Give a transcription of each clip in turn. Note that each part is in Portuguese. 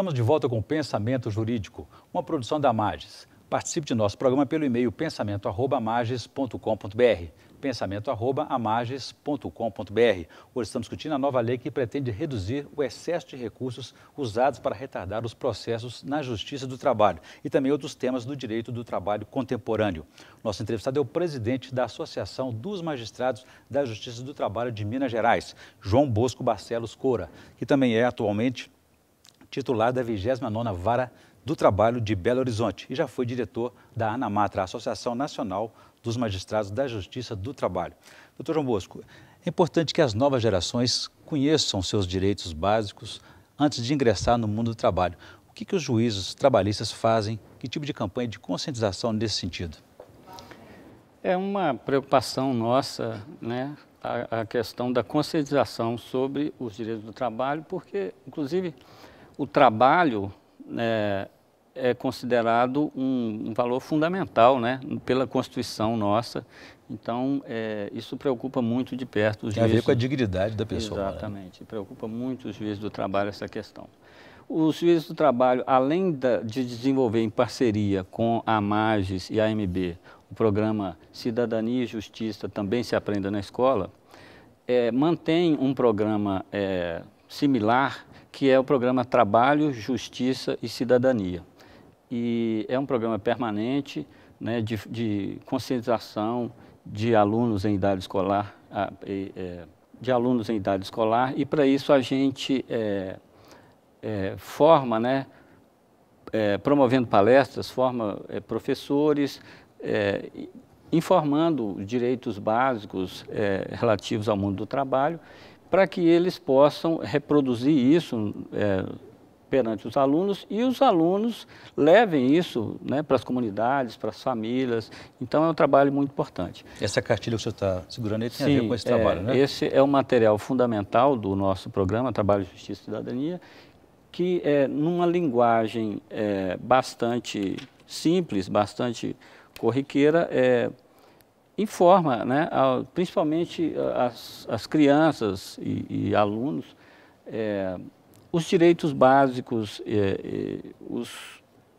Estamos de volta com o Pensamento Jurídico, uma produção da Magis. Participe de nosso programa pelo e-mail pensamento@magis.com.br. pensamento.amages.com.br. Hoje estamos discutindo a nova lei que pretende reduzir o excesso de recursos usados para retardar os processos na Justiça do Trabalho e também outros temas do direito do trabalho contemporâneo. Nosso entrevistado é o presidente da Associação dos Magistrados da Justiça do Trabalho de Minas Gerais, João Bosco Barcelos Cora, que também é atualmente titular da 29ª Vara do Trabalho de Belo Horizonte e já foi diretor da ANAMATRA, Associação Nacional dos Magistrados da Justiça do Trabalho. Doutor João Bosco, é importante que as novas gerações conheçam seus direitos básicos antes de ingressar no mundo do trabalho. O que, que os juízes trabalhistas fazem? Que tipo de campanha de conscientização nesse sentido? É uma preocupação nossa, né, a, a questão da conscientização sobre os direitos do trabalho, porque, inclusive, o trabalho é, é considerado um, um, valor fundamental né, pela Constituição nossa. Então, é, isso preocupa muito de perto os Tem juízes. Tem a ver com a dignidade da pessoa. Né? Exatamente. Né? Preocupa muito os juízes do trabalho essa questão. Os juízes do trabalho, além da, de desenvolver em parceria com a MAGES e a AMB, o programa Cidadania e Justiça também se aprenda na escola, é, mantém um programa é, similar que é o programa Trabalho, Justiça e Cidadania. E é um programa permanente né, de, de conscientização de alunos em idade escolar, é, de alunos em idade escolar, e para isso a gente é, é, forma, né, é, promovendo palestras, forma é, professores, é, informando os direitos básicos relativos ao mundo do trabalho para que eles possam reproduzir isso é, perante os alunos e os alunos levem isso né, para as comunidades, para as famílias. Então é um trabalho muito importante. Essa cartilha que o senhor está segurando aí tem Sim, a ver com esse é, trabalho, né? Esse é um material fundamental do nosso programa Trabalho, Justiça e Cidadania, que é numa linguagem é, bastante simples, bastante corriqueira, é, informa, né, ao, principalmente as, as, crianças e, e alunos, é, os direitos básicos, é, é, os,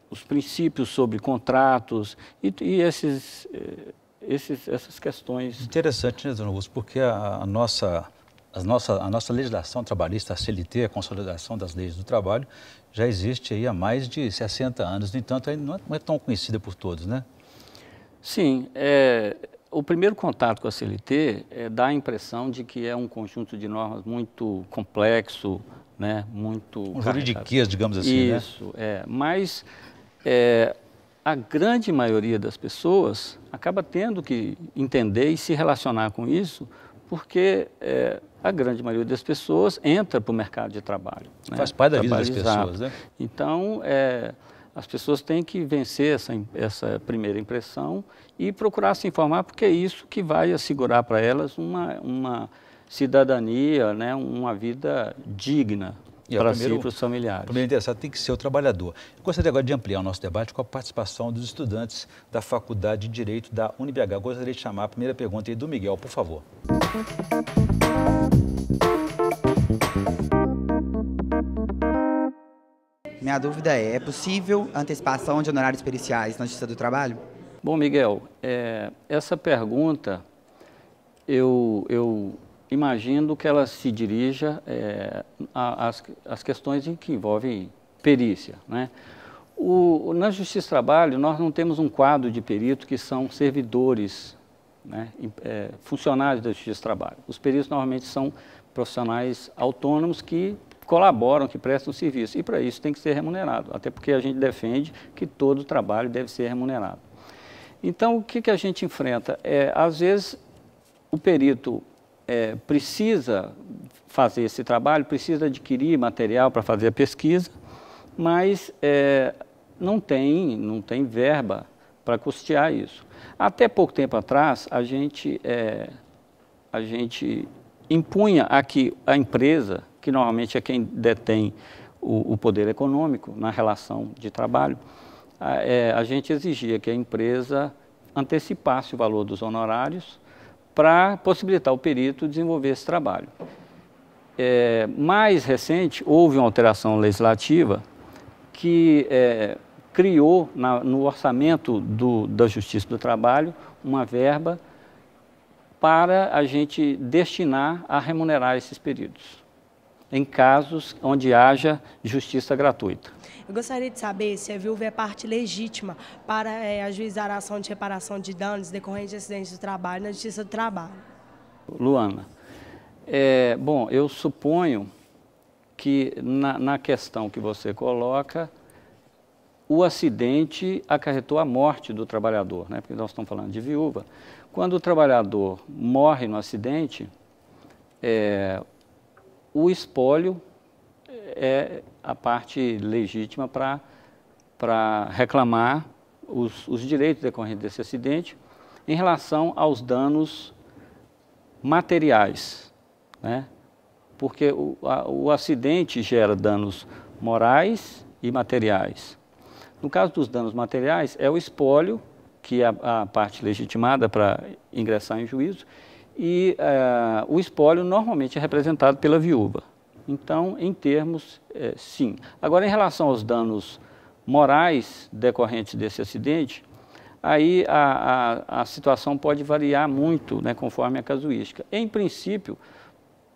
os, princípios sobre contratos e, e esses, é, esses, essas questões. Interessante, né, Dona Augusto, porque a, a nossa a nossa, a nossa legislação trabalhista, a CLT, a Consolidação das Leis do Trabalho, já existe aí há mais de 60 anos. No entanto, ainda não é, não é tão conhecida por todos, né? Sim. É, o primeiro contato com a CLT é, eh, dá a impressão de que é um conjunto de normas muito complexo, né, muito... Um juridiquias, digamos assim, né? Isso, né? é. Mas é, a grande maioria das pessoas acaba tendo que entender e se relacionar com isso, porque é, a grande maioria das pessoas entra para o mercado de trabalho. Né? Faz né? parte da vida das pessoas, né? Então, é, as pessoas têm que vencer essa, essa primeira impressão e procurar se informar, porque é isso que vai assegurar para elas uma, uma cidadania, né, uma vida digna é para primeiro, si e para os familiares. O primeiro interessado tem que ser o trabalhador. Eu gostaria agora de ampliar o nosso debate com a participação dos estudantes da Faculdade de Direito da UnibH. gostaria de chamar a primeira pergunta aí do Miguel, por favor. Música Minha dúvida é, é possível antecipação de honorários periciais na Justiça do Trabalho? Bom, Miguel, é, essa pergunta, eu, eu imagino que ela se dirija é, às, às questões que envolvem perícia. Né? O, na Justiça do Trabalho, nós não temos um quadro de perito que são servidores, né, é, funcionários da Justiça do Trabalho. Os peritos normalmente são profissionais autônomos que colaboram, que prestam serviço. E para isso tem que ser remunerado, até porque a gente defende que todo trabalho deve ser remunerado. Então, o que, que a gente enfrenta? É, às vezes, o perito é, precisa fazer esse trabalho, precisa adquirir material para fazer a pesquisa, mas é, não, tem, não tem verba para custear isso. Até pouco tempo atrás, a gente, é, a gente impunha a que a empresa que normalmente é quem detém o, o poder econômico na relação de trabalho, a, é, a gente exigia que a empresa antecipasse o valor dos honorários para possibilitar o perito desenvolver esse trabalho. É, mais recente, houve uma alteração legislativa que é, criou na, no orçamento do, da Justiça do Trabalho uma verba para a gente destinar a remunerar esses períodos em casos onde haja justiça gratuita. Eu gostaria de saber se a viúva é parte legítima para é, ajuizar a ação de reparação de danos decorrentes de acidentes do trabalho na Justiça do Trabalho. Luana, é, bom, eu suponho que na, na, questão que você coloca, o acidente acarretou a morte do trabalhador, né? porque nós estamos falando de viúva. Quando o trabalhador morre no acidente, é, o espólio é a parte legítima para reclamar os, os direitos decorrentes desse acidente em relação aos danos materiais, né? porque o, a, o acidente gera danos morais e materiais. No caso dos danos materiais, é o espólio, que é a, a parte legitimada para ingressar em juízo, e uh, o espólio normalmente é representado pela viúva. Então, em termos, é, sim. Agora, em relação aos danos morais decorrentes desse acidente, aí a, a, a situação pode variar muito, né, conforme a casuística. Em princípio,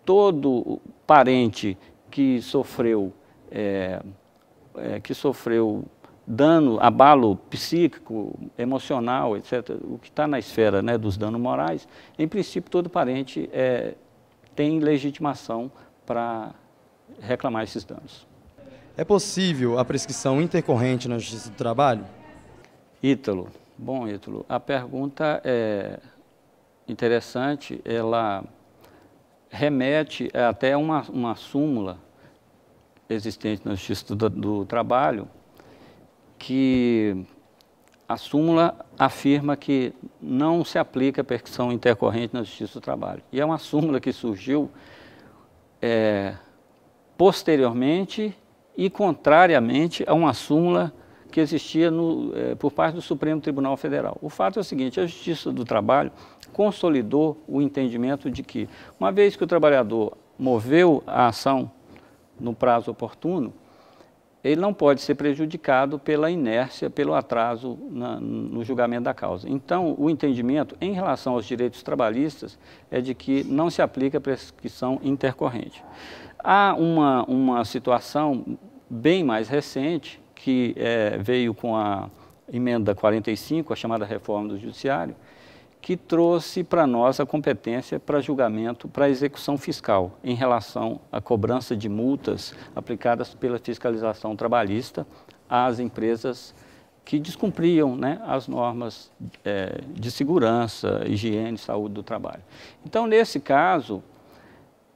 todo parente que sofreu, é, é, que sofreu dano, abalo psíquico, emocional, etc., o que está na esfera né, dos danos morais, em princípio todo parente é, tem legitimação para reclamar esses danos. É possível a prescrição intercorrente na Justiça do Trabalho? Ítalo, bom Ítalo, a pergunta é interessante, ela remete até uma, uma súmula existente na Justiça do, do Trabalho, que a súmula afirma que não se aplica percussão intercorrente na Justiça do Trabalho. E é uma súmula que surgiu é, posteriormente e contrariamente a uma súmula que existia no, é, por parte do Supremo Tribunal Federal. O fato é o seguinte, a Justiça do Trabalho consolidou o entendimento de que, uma vez que o trabalhador moveu a ação no prazo oportuno, ele não pode ser prejudicado pela inércia, pelo atraso na, no julgamento da causa. Então, o entendimento em relação aos direitos trabalhistas é de que não se aplica prescrição intercorrente. Há uma, uma situação bem mais recente que é, veio com a emenda 45, a chamada reforma do judiciário, que trouxe para nós a competência para julgamento, para execução fiscal em relação à cobrança de multas aplicadas pela fiscalização trabalhista às empresas que descumpriam né, as normas é, de segurança, higiene, e saúde do trabalho. Então, nesse caso,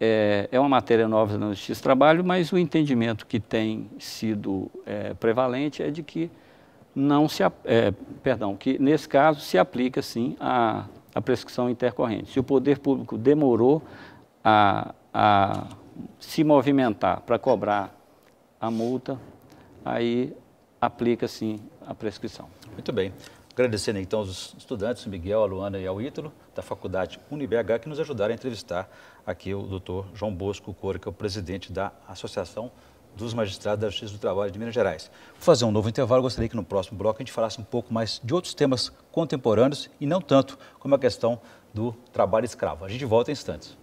eh, é, uma matéria nova na Justiça do Trabalho, mas o entendimento que tem sido é, prevalente é de que não se, é, perdão, que nesse caso se aplica sim a, a prescrição intercorrente. Se o poder público demorou a, a se movimentar para cobrar a multa, aí aplica sim a prescrição. Muito bem. Agradecendo então aos estudantes, Miguel, a Luana e ao Ítalo, da Faculdade UniBH, que nos ajudaram a entrevistar aqui o doutor João Bosco Coro que é o presidente da Associação dos magistrados da Justiça do Trabalho de Minas Gerais. Vou fazer um novo intervalo. Gostaria que no próximo bloco a gente falasse um pouco mais de outros temas contemporâneos e não tanto como a questão do trabalho escravo. A gente volta em instantes.